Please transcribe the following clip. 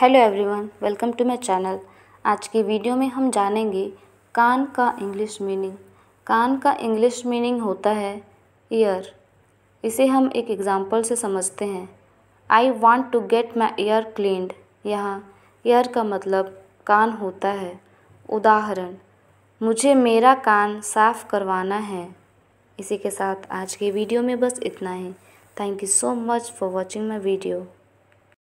hello everyone welcome to my channel आज की video में हम जानेंगे कान का इंग्लिश मीनिंग कान का इंग्लिश मीनिंग होता है ईयर इसे हम एक एग्ज़ाम्पल से समझते हैं I want to get my ear cleaned यहाँ ईयर का मतलब कान होता है उदाहरण मुझे मेरा कान साफ़ करवाना है इसी के साथ आज के वीडियो में बस इतना ही thank you so much for watching my video